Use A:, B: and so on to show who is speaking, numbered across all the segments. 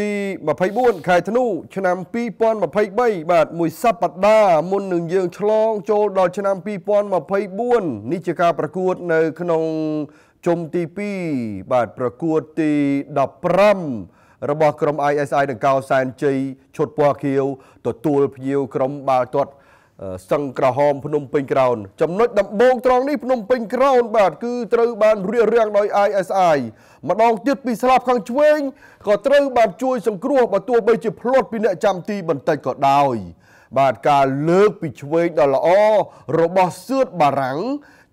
A: ទី24ខែធ្នូឆ្នាំ2023បាទមួយសប្តាហ៍មុននឹងយើងឆ្លងចូលដល់ឆ្នាំ2024នេះជាការប្រកួតនៅ ក្នុងជុំទី2បាទប្រកួតទី15របស់ក្រុម ISI ដង្កោសែនជ័យឈុតពណ៌ខៀវទទួលភ្ញៀវក្រុមបាល់ទាត់សង្ក្រហមភ្នំពេញក្រោនចំណុចដំបូងត្រង់នេះភ្នំពេញក្រោនបាទគឺត្រូវបានរៀបរៀងដោយ ISI ម្ដងទៀតពីស្លាប់ខាងឆ្វេងក៏ត្រូវបានជួយសង្គ្រោះបើទោះបីជាផ្លត់ពីអ្នកចាំទីបន្តិចក៏ដោយ បាទការលើកពីឆ្វេងដ៏ល្អរបស់សឿតបារាំង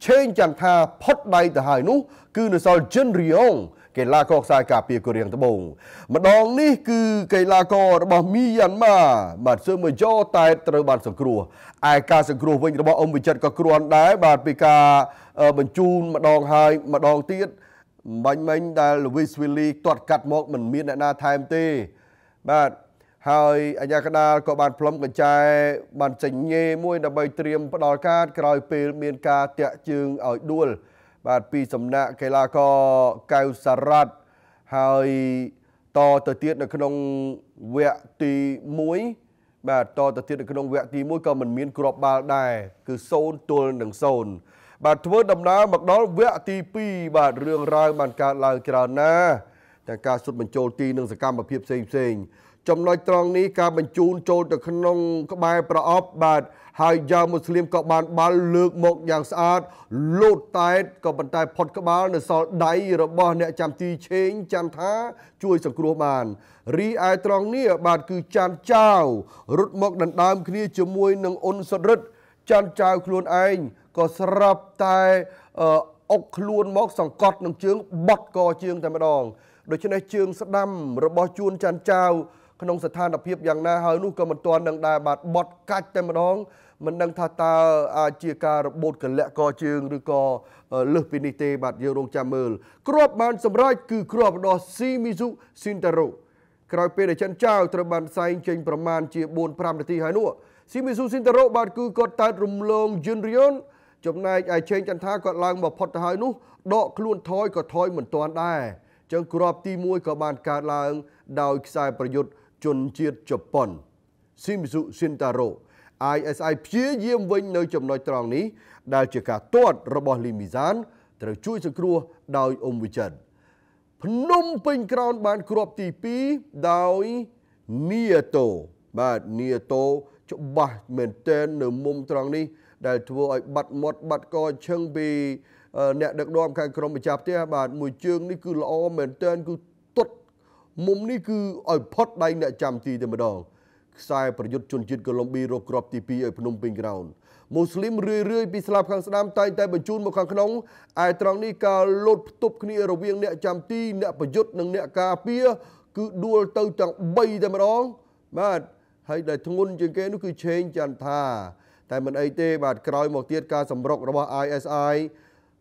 A: ឆេងចន្ទថាផុតដៃទៅហើយនោះ គឺនៅសល់ជិនរីយ៉ុងកីឡាករខ្សែការពារកូរ៉េត្បូងម្ដងនេះ គឺកីឡាកររបស់មីយ៉ាន់ម៉ាបាទសឺមយ៉ូតែត្រូវបានសង្គ្រោះឯការសង្គ្រោះវិញ របស់អ៊ំវិចិត្រក៏គ្រាន់ដែរបាទពីការបញ្ជូនម្ដងហើយម្ដងទៀតបាញ់មិញដែល Louis Willy ទាត់កាត់មកមិនមានអ្នកណាថែមទេបាទហើយអាញាកដាលក៏បាន ផ្លុំកញ្ចែបានចេញញេមួយ ដើម្បីត្រៀមផ្ដល់កាតក្រោយពេលមានការតាក់ជើងឲ្យដួលបាទពីសំណាក់កីឡាករកៅសារ៉ាត់ហើយតទៅទៀតនៅក្នុងវគ្គទី1បាទតទៅទៀតនៅក្នុងវគ្គទី1ក៏មិនមានគ្រាប់បាល់ដែរគឺ0ទល់នឹង0បាទធ្វើដំណើរមកដល់វគ្គទី2បាទរឿងរ៉ាវបានកើតឡើងច្រើនណាស់ទាំងការសុទ្ធបញ្ចូលទីនិងសកម្មភាពផ្សេងផ្សេងៗចំណុចត្រង់នេះការបញ្ជូនចូលទៅក្នុងក្បែរប្រអប់បាទហើយយ៉ាវមូស្លីមក៏បានបាល់លើកមកយ៉ាងស្អាតលូតតែតក៏ប៉ុន្តែផុតក្បាលនៅសល់ដៃរបស់អ្នកចាំទីឆេងចាំថាជួយសង្គ្រោះបានរីឯត្រង់នេះបាទគឺចាន់ចៅរត់មកដណ្ដើមគ្នាជាមួយនឹងអ៊ុនសុតរិទ្ធចាន់ចៅខ្លួនឯងក៏ស្រាប់តែអុកខ្លួនមកសង្កត់នឹងជើងបត់កជើងតែម្ដងដូច្នេះជើងស្ដាំរបស់ជួនច័ន្ទចៅក្នុងស្ថានភាពយ៉ាងណាហើយនោះក៏មិនទាន់នឹងដែរបាទបត់កាច់តែម្ដងមិនដឹងថាតើអាចជាការរបូតកលៈកជើងឬក៏លើសពីនេះទេបាទយើងរងចាំមើលគ្រាប់បានសម្រេចគឺគ្រាប់របស់ Shimizu Shintaro ក្រោយពេលដែលចិនចៅត្រូវបានសែងចេញប្រមាណជា4 5នាទីហើយនោះ Shimizu Shintaro បាទគឺគាត់តើតរំលងយិនរៀនចំណែកឯឆេងចន្ទថាគាត់ឡើងមកផុតទៅហើយនោះដកខ្លួនថយក៏ថយមិនទាន់ដែរចឹងគ្រាប់ទី1ក៏បានកើតឡើង ដោយខ្សែប្រយុទ្ធជនជាតិជប៉ុនស៊ីមីស៊ូស៊ីនតារ៉ូ ISI ព្យាយាមវិញ នៅ ចំណុចត្រង់នេះដែល ជាការទាត់របស់លីមីសាន ត្រូវជួយសង្គ្រោះដោយអ៊ុំវិចិត្រភ្នំពេញក្រោនបានគ្រាប់ទី2ដោយនីតូបាទនីតូច្បាស់មែនទែននៅមុំត្រង់នេះដែលធ្វើឲ្យបាត់មាត់បាត់កឈឹងពីអ្នកដឹកនាំខាងក្រុមម្ចាស់ផ្ទះបាទមួយជើង នេះគឺល្អមែនទែនគឺមុំនេះគឺឲ្យផុតដែងអ្នកចាំទីតែម្ដងខ្សែប្រយុទ្ធជនជាតិកូឡុំប៊ីរកគ្រាប់ទី2ឲ្យភ្នំពេញក្រោនមូស្លីមរឿយរឿយពីស្លាបខាងស្ដាំតែងតែបញ្ជូនមកខាងក្នុងឯត្រង់នេះការលោតផ្ទប់គ្នារវាងអ្នកចាំទីអ្នកប្រយុទ្ធនិងអ្នកការពារគឺដួលទៅទាំង3តែម្ដងបាទហើយដែលធ្ងន់ជាងគេនោះគឺឆេងចន្ទថាតែមិនអីទេ បាទក្រោយមកទៀតការសម្រុករបស់ ISI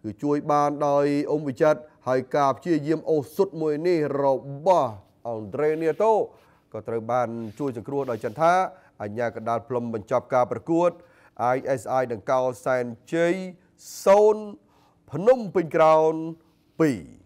A: គឺជួយបានដោយអ៊ំវិចិត្រហើយការព្យាយាមអូសសុតមួយនេះរបស់អង់ដ្រេនីតូក៏ត្រូវបាន ជួយសង្គ្រោះដោយចន្ទថា អញ្ញាកដាលផ្លុំបញ្ចប់ការប្រកួត ISI ដង្កោសែនជ័យ0ភ្នំពេញក្រោន2